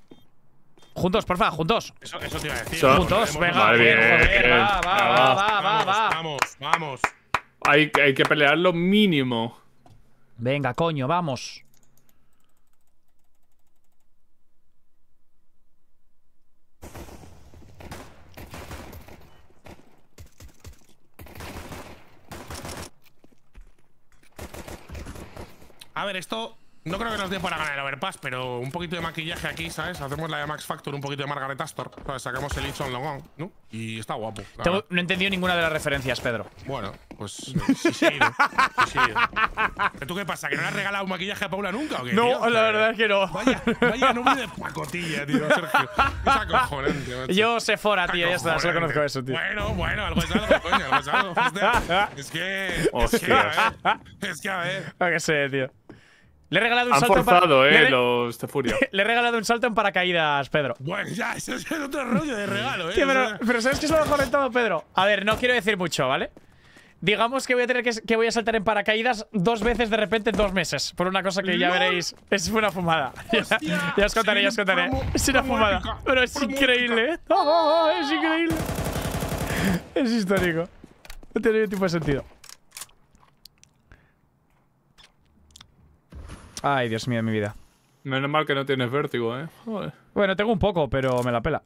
Juntos, porfa, juntos. Eso, te iba a decir. juntos, venga, joder, va, va, va, va, vamos, va, Vamos, vamos. hay que pelear lo mínimo. Venga, coño, vamos. A ver, esto no creo que nos dé para ganar el overpass, pero un poquito de maquillaje aquí, ¿sabes? Hacemos la de Max Factor, un poquito de Margaret Astor. ¿sabes? Sacamos el Itch on Logon, ¿no? Y está guapo. No he entendido ninguna de las referencias, Pedro. Bueno, pues [laughs] sí, sí, sí, ¿Tú qué pasa? ¿Que no le has regalado un maquillaje a Paula nunca o qué? No, la verdad es que no. Vaya, vaya nombre de pacotilla, tío, Sergio. Es acojonante, macho. Yo Sephora, tío, ya está, solo conozco eso, tío. Bueno, bueno, algo es algo, coño, algo es algo. [laughs] Es que… Es que, a ver… Es a ver… que sé, tío. Le he regalado un salto en paracaídas, Pedro. Bueno, ya, eso es otro rollo de regalo, eh. pero, ¿sabes que es lo mejor comentado? Pedro? A ver, no quiero decir mucho, ¿vale? Digamos que voy a tener que, que voy a saltar en paracaídas dos veces de repente en dos meses. Por una cosa que ya veréis. Es una fumada. [laughs] ya, os contaré, ya os contaré. es una fumada. pero es increíble, eh. [laughs] Ah, es increíble. Es histórico. No tiene ningún tipo de sentido. Ay, Dios mío, mi vida. Menos mal que no tienes vértigo, eh. Bueno, tengo un poco, pero me la pela.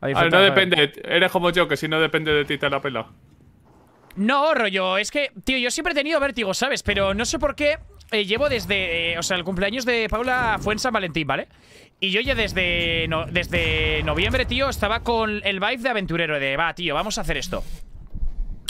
A no depende. Eres como yo, que si no depende de ti te la pela. No, rollo, es que, tío, yo siempre he tenido vértigo, ¿sabes? Pero no sé por qué eh, llevo desde, eh, o sea, el cumpleaños de Paula fue en San Valentín, ¿vale? Y yo ya desde, desde noviembre, tío, estaba con el vibe de aventurero, de, va, tío, vamos a hacer esto.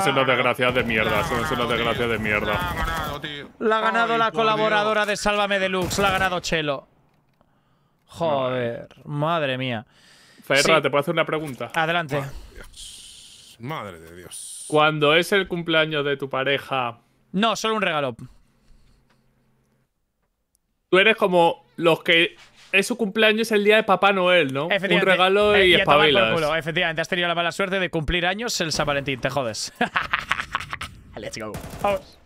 son unos desgraciados de mierda. son unos desgraciados de mierda. La ha ganado, La colaboradora de Sálvame Deluxe. La ha ganado Chelo. Joder, madre mía. Ferra, ¿te puedo hacer una pregunta? Adelante. madre de Dios. Cuando es el cumpleaños de tu pareja. No, solo un regalo. Tú eres como los que es su cumpleaños el día de Papá Noel, ¿no? Un regalo eh, y, y espabilas. Efectivamente, has tenido la mala suerte de cumplir años el San Valentín, te jodes. [laughs] Let's go. Vamos.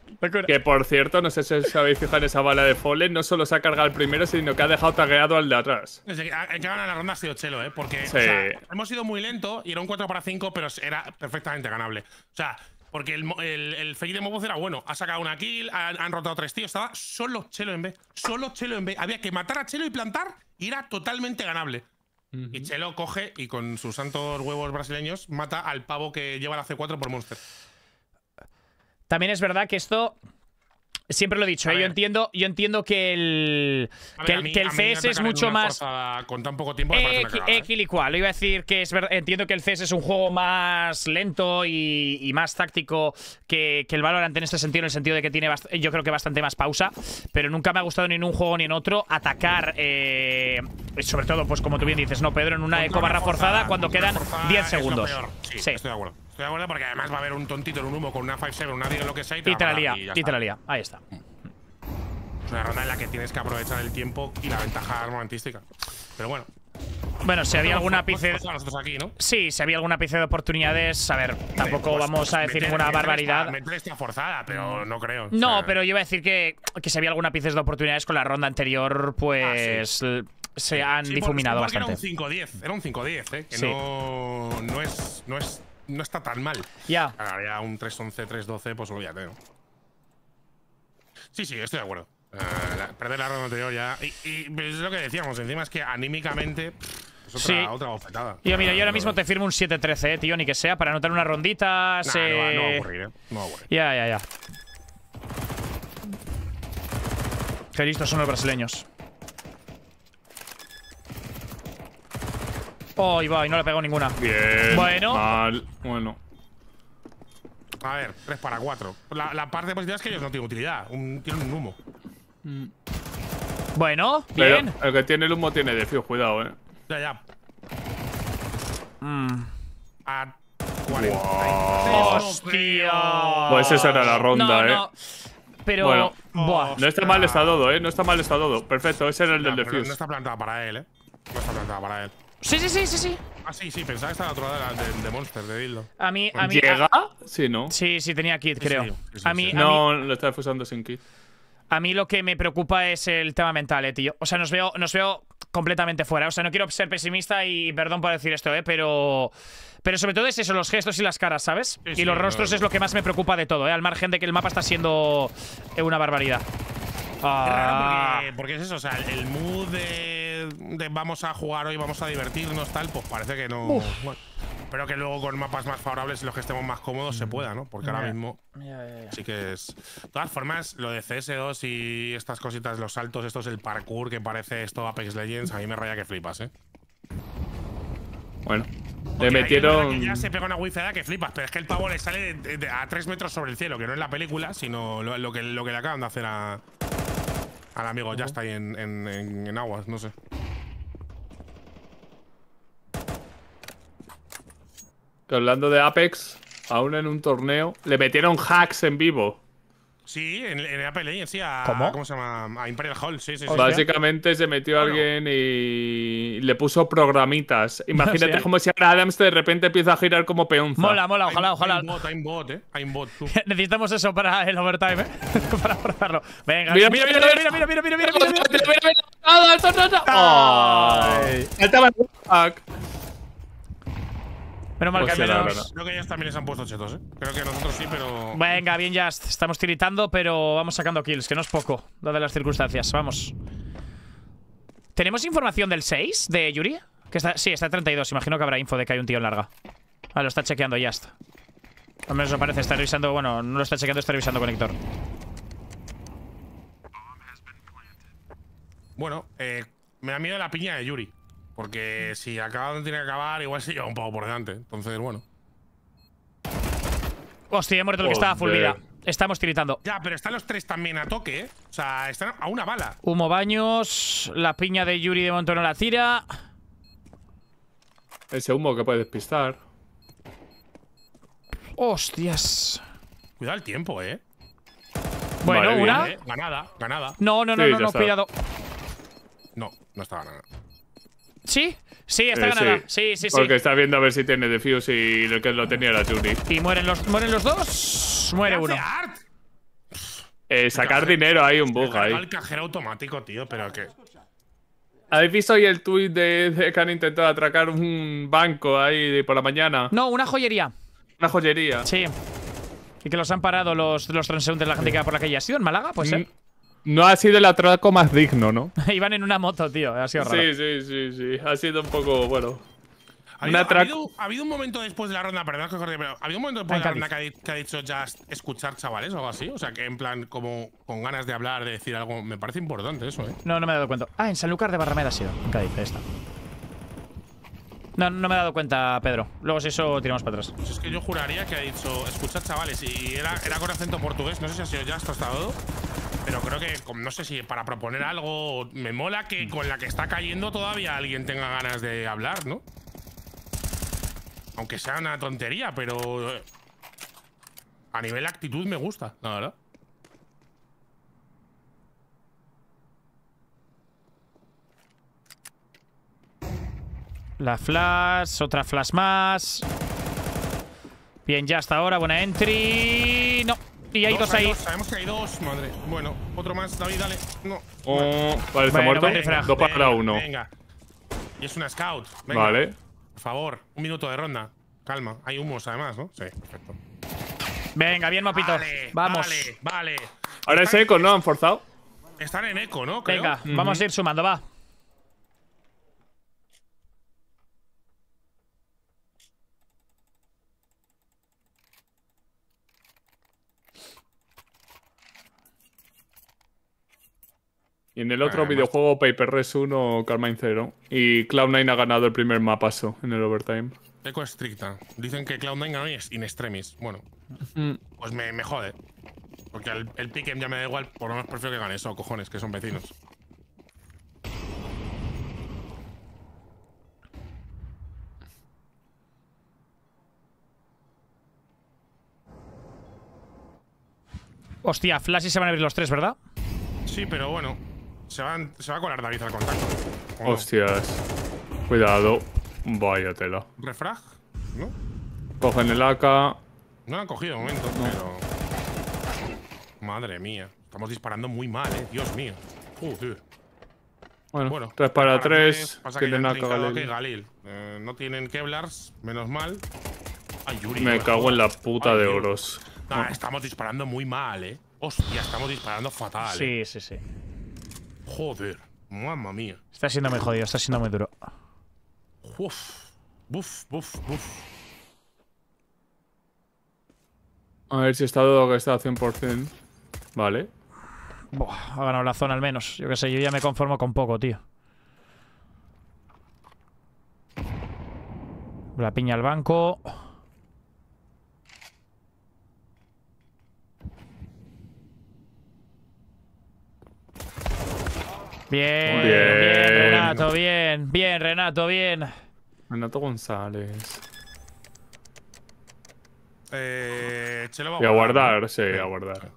Que por cierto, no sé si os habéis fijado en esa bala de Fole. no solo se ha cargado el primero, sino que ha dejado tagueado al de atrás. que a la ronda ha sido chelo, ¿eh? Porque o sea, hemos ido muy lento y era un 4 para 5, pero era perfectamente ganable. O sea, porque el, el, fake de Mobus era bueno. Ha sacado una kill, han, rotado tres tíos. Estaba solo Chelo en B. Solo Chelo en B. Había que matar a Chelo y plantar y era totalmente ganable. Y Chelo coge y con sus santos huevos brasileños mata al pavo que lleva la C4 por Monster. También es verdad que esto Siempre lo he dicho, ¿eh? yo, entiendo, yo entiendo que el, CS es mucho más. Con tan poco tiempo, me ¿eh? Iba a decir que es verdad. Entiendo que el CS es un juego más lento y, más táctico que, el Valorant en este sentido, en el sentido de que tiene, yo creo que bastante más pausa. Pero nunca me ha gustado ni en un juego ni en otro atacar, eh, sobre todo, pues como tú bien dices, no, Pedro, en una eco barra forzada, cuando quedan 10 segundos. sí, estoy de acuerdo porque además va a haber un tontito en un humo con una 5-7, una 10 lo que sea. Y te, y te la, lía, Ahí está. Es una ronda en la que tienes que aprovechar el tiempo y la ventaja armamentística. Pero bueno. Bueno, si había algún ápice. Aquí, Sí, si había algún ápice de oportunidades. A ver, tampoco pues, vamos pues, a decir ninguna barbaridad. Está forzada, pero mm. no creo. No, pero yo iba a decir que, que si había alguna ápice de oportunidades con la ronda anterior, ah, pues. se han difuminado bastante. Era un 5-10, era un 5-10, ¿eh? que no, no es no está tan mal. Ya. Yeah. un 3-11, 3-12, pues ya Sí, sí, estoy de acuerdo. Eh, perder la ronda anterior ya. Y, es lo que decíamos, encima es que anímicamente. es otra, otra bofetada. mira, yo ahora mismo te firmo un 7-13, eh, tío, ni que sea, para anotar una rondita. no, va, no, a ocurrir, ¿eh? No va a ocurrir. Ya, ya, ya. Qué listos son los brasileños. Oh, y no le pego ninguna. Bien. Bueno. Mal. Bueno. A ver, 3 para 4. La, parte positiva es que ellos no tienen utilidad. tienen un humo. Mm. Bueno, bien. el que tiene el humo tiene defio, cuidado, eh. Ya, ya. Mm. ¡Hostia! Pues esa era la ronda, eh. Pero. Bueno. No está mal está eh. No está mal está todo. Perfecto, ese era el del defuse. No está plantado para él, eh. No está plantada para él. Sí, sí, sí, sí, sí. Ah, sí, sí, pensaba que estaba en otro lado de, Monster, de Dildo. A ¿Llega? Sí, ¿no? Sí, sí, tenía kit, creo. a mí, no, lo estaba usando sin kit. A mí lo que me preocupa es el tema mental, eh, tío. O sea, nos veo, nos veo completamente fuera. O sea, no quiero ser pesimista y perdón por decir esto, eh, pero. Pero sobre todo es eso, los gestos y las caras, ¿sabes? y los rostros es lo que más me preocupa de todo, eh. Al margen de que el mapa está siendo eh, una barbaridad. Ah. porque es eso, o sea, el mood de vamos a jugar hoy, vamos a divertirnos, tal, pues parece que no. Bueno, pero que luego con mapas más favorables y los que estemos más cómodos se pueda, ¿no? Porque ahora mismo así que es. De todas formas, lo de CS2 y estas cositas, los saltos, esto es el parkour que parece esto Apex Legends, a mí me raya que flipas, ¿eh? Bueno. Le metieron. Ya se pega una wifi que flipas, pero es que el pavo le sale a 3 metros sobre el cielo, que no es la película, sino lo, que, lo que le acaban de hacer a, al amigo, ya está ahí en, en, aguas, no sé. hablando de Apex, aún en un torneo, le metieron hacks en vivo. Sí, en, la Apple Legends, sí, a, ¿Cómo? se llama? A Imperial Hall, sí, sí, sí. Básicamente se metió alguien y le puso programitas. Imagínate cómo como si ahora Adams de repente empieza a girar como peonza. Mola, mola, ojalá, ojalá. Hay un bot, hay un bot, eh. Hay un bot, tú. Necesitamos eso para el overtime, eh. para forzarlo. Venga, mira, mira, mira, mira, mira, mira, mira, mira, mira, mira, mira, mira, mira, mira, mira, mira, mira, Menos mal Creo que ellos también les han puesto chetos, ¿eh? Creo que nosotros sí, pero. Venga, bien, Just, estamos tiritando, pero vamos sacando kills, que no es poco, dadas las circunstancias. Vamos. ¿Tenemos información del 6 de Yuri? Que está, sí, está 32. Imagino que habrá info de que hay un tío en larga. Ah, lo está chequeando Just. Al menos me parece, está revisando. Bueno, no lo está chequeando, está revisando conector. Bueno, eh, me da miedo la piña de Yuri. Porque si acaba donde tiene que acabar, igual se lleva un poco por delante. Entonces, bueno. Hostia, he muerto el que estaba full vida. Estamos tiritando. Ya, pero están los tres también a toque, ¿eh? O sea, están a una bala. Humo baños. La piña de Yuri de Montón la tira. Ese humo que puede despistar. Hostias. Cuidado el tiempo, ¿eh? Bueno, una. Ganada, ganada. No, no, no, no, no, no cuidado. No, no está ganada. Sí, sí, está eh, ganada. Sí, sí, sí. Porque está viendo a ver si tiene defuse y lo que lo tenía la Juni. Y mueren los, mueren los dos. Muere uno. Eh, sacar dinero, hay un bug ahí. El cajero automático, tío, pero que. ¿Habéis visto hoy el tuit de, que han intentado atracar un banco ahí por la mañana? No, una joyería. Una joyería. Sí. Y que los han parado los, los de la gente que por la calle. ¿Ha sido en Málaga? Pues mm, sí no ha sido el atraco más digno, ¿no? [laughs] Iban en una moto, tío. Ha sido raro. Sí, sí, sí, sí. Ha sido un poco, bueno. Ha habido, un momento después de la ronda, perdón, Jorge, pero ha habido un momento después de la ronda que ha, dicho «just escuchar chavales o algo así. O sea, que en plan, como con ganas de hablar, de decir algo. Me parece importante eso, ¿eh? No, no me he dado cuenta. Ah, en Sanlúcar de Barrameda ha sido. En Cádiz, ahí está. No, no me he dado cuenta, Pedro. Luego, si eso, tiramos para atrás. es que yo juraría que ha dicho escuchar chavales y era, con acento portugués. No sé si ha sido ya hasta todo pero creo que, no sé si para proponer algo, me mola que con la que está cayendo todavía alguien tenga ganas de hablar, ¿no? Aunque sea una tontería, pero... Eh, a nivel actitud me gusta, la verdad. La flash, otra flash más. Bien, ya hasta ahora, buena entry. Y hay dos, ahí. sabemos que hay dos, madre. Bueno, otro más, David, dale. No. Oh, vale, está muerto. dos para venga, uno. Venga. Y es una scout. Venga. Vale. Por favor, un minuto de ronda. Calma. Hay humos además, ¿no? Sí, perfecto. Venga, bien, mapito. vamos. Vale, vale. Ahora es eco, ¿no? Han forzado. Están en eco, ¿no? Creo. Venga, vamos a ir sumando, va. en el otro videojuego, Paper Res 1, Carmine 0. Y Cloud9 ha ganado el primer mapaso en el overtime. Eco estricta. Dicen que Cloud9 ganó in extremis. Bueno, mm. pues me, jode. Porque el, el ya me da igual, por lo menos prefiero que gane eso, cojones, que son vecinos. Hostia, y se van a abrir los tres, ¿verdad? Sí, pero bueno, se va, se va a colar David al contacto. Hostias. Cuidado. Vaya tela. ¿Refrag? ¿No? Cogen el AK. No lo han cogido de momento, pero. Madre mía. Estamos disparando muy mal, eh. Dios mío. Joder. Uh, bueno, bueno, para tres Que tienen AK Galil. Eh, no tienen Keblars, menos mal. Ay, Yuri, Me cago en la puta de oros. estamos disparando muy mal, eh. Hostia, estamos disparando fatal. Sí, eh. sí, sí. Joder, mamma mía. Está siendo muy jodido, está siendo muy duro. buf, buf, buf. A ver si está dado que está 100%. Vale. ha ganado la zona al menos. Yo qué sé, yo ya me conformo con poco, tío. La piña al banco. Bien, bien, Renato, bien, bien, Renato, bien. Renato González. Eh, vamos a guardar. sí, a guardar.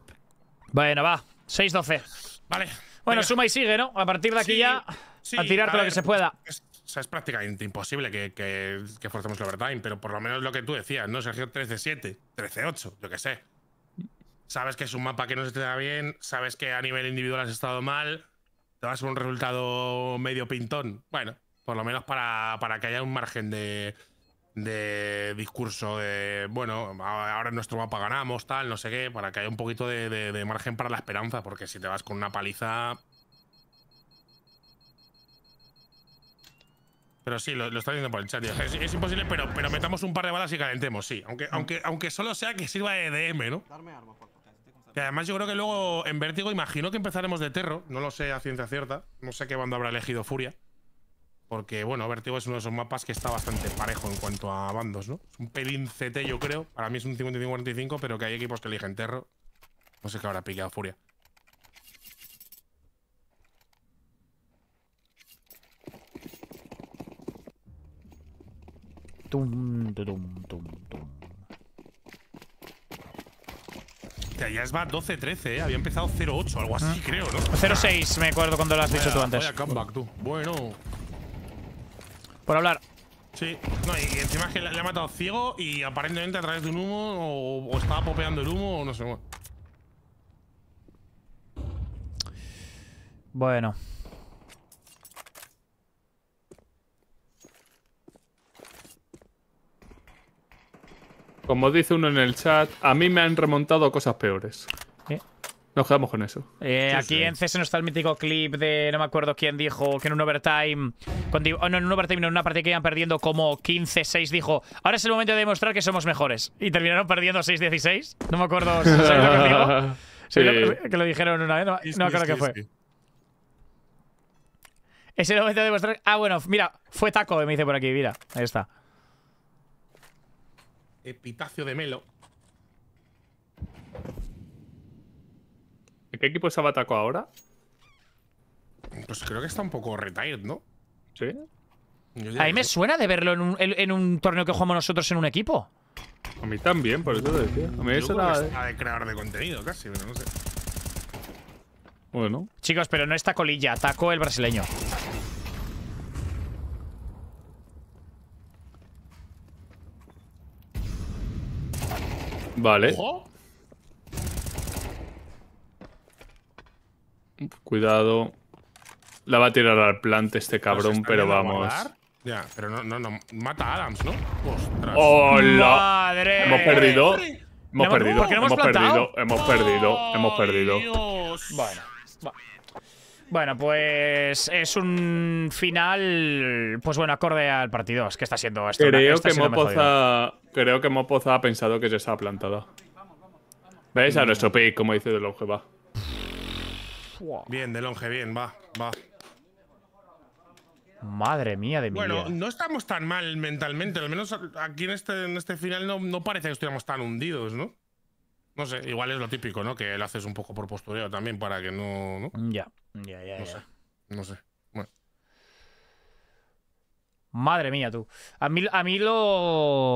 Bueno, va, 6-12. Vale. Bueno, suma y sigue, ¿no? A partir de aquí ya, a tirar todo lo que se pueda. Es, o sea, es prácticamente imposible que, que, que forcemos el overtime, pero por lo menos lo que tú decías, ¿no? Sergio 13-7, 13-8, yo que sé. Sabes que es un mapa que no se te da bien, sabes que a nivel individual has estado mal, te vas a un resultado medio pintón. Bueno, por lo menos para, para que haya un margen de, discurso de, bueno, ahora en nuestro mapa ganamos, tal, no sé qué, para que haya un poquito de, margen para la esperanza, porque si te vas con una paliza... Pero sí, lo, está diciendo por el chat. Es, imposible, pero, pero metamos un par de balas y calentemos, sí. Aunque, mm. aunque, aunque solo sea que sirva de e DM, ¿no? Darme arma, que además yo creo que luego en Vértigo imagino que empezaremos de Terro. No lo sé a ciencia cierta. No sé qué bando habrá elegido Furia. Porque, bueno, Vértigo es uno de esos mapas que está bastante parejo en cuanto a bandos, ¿no? Es un pelín CT, yo creo. Para mí es un 55-45, pero que hay equipos que eligen Terro. No sé qué habrá pillado Furia. Tum, tum, tum, tum. ya es más 12-13, eh, Había empezado 0-8, algo así, ah. creo, ¿no? 0-6, me acuerdo cuando lo has dicho tú antes. Bueno. Por hablar. Sí. No, y encima es que le ha matado ciego y aparentemente a través de un humo o, o estaba popeando el humo o no sé. Bueno. Como dice uno en el chat, a mí me han remontado cosas peores. Eh. Nos quedamos con eso. Eh, aquí en CS no está el mítico clip de no me acuerdo quién dijo que en un overtime. Oh, no, en un overtime, en una partida que iban perdiendo como 15-6, dijo: Ahora es el momento de demostrar que somos mejores. Y terminaron perdiendo 6-16. No me acuerdo si lo [laughs] que digo. Sí. que lo dijeron una vez, no, me acuerdo qué fue. Es el momento de demostrar. Ah, bueno, mira, fue Taco, me dice por aquí, mira. Ahí está. Epitacio de Melo. ¿En qué equipo estaba Taco ahora? Pues creo que está un poco retired, ¿no? Sí. A mí me suena de verlo en un, torneo que jugamos nosotros en un equipo. A mí también, por eso decía. A mí eso de creador de contenido casi, pero no sé. Bueno. Chicos, pero no está colilla, taco el brasileño. Vale. Cuidado. La va a tirar al plante este cabrón, pero vamos. Ya, pero no, no, no. Mata a Adams, ¿no? ¡Ostras! ¡Hola! ¡Madre! Hemos perdido. Hemos perdido. Hemos perdido. Hemos perdido. Hemos perdido. Bueno. Bueno, pues es un final, pues bueno, acorde al partido, es que está siendo esto. Creo, que, Mopoza, creo que ha pensado que ya ha plantado. ¿Veis? A nuestro pick, como dice De Longe, va. Bien, De Longe, bien, va, va. Madre mía de mi Bueno, no estamos tan mal mentalmente, al menos aquí en este, en este final no, no parece que estuviéramos tan hundidos, ¿no? No sé, igual es lo típico, ¿no? Que lo haces un poco por postureo también para que no. Ya, ya, ya. No sé. No sé. Bueno. Madre mía, tú. A a mí lo.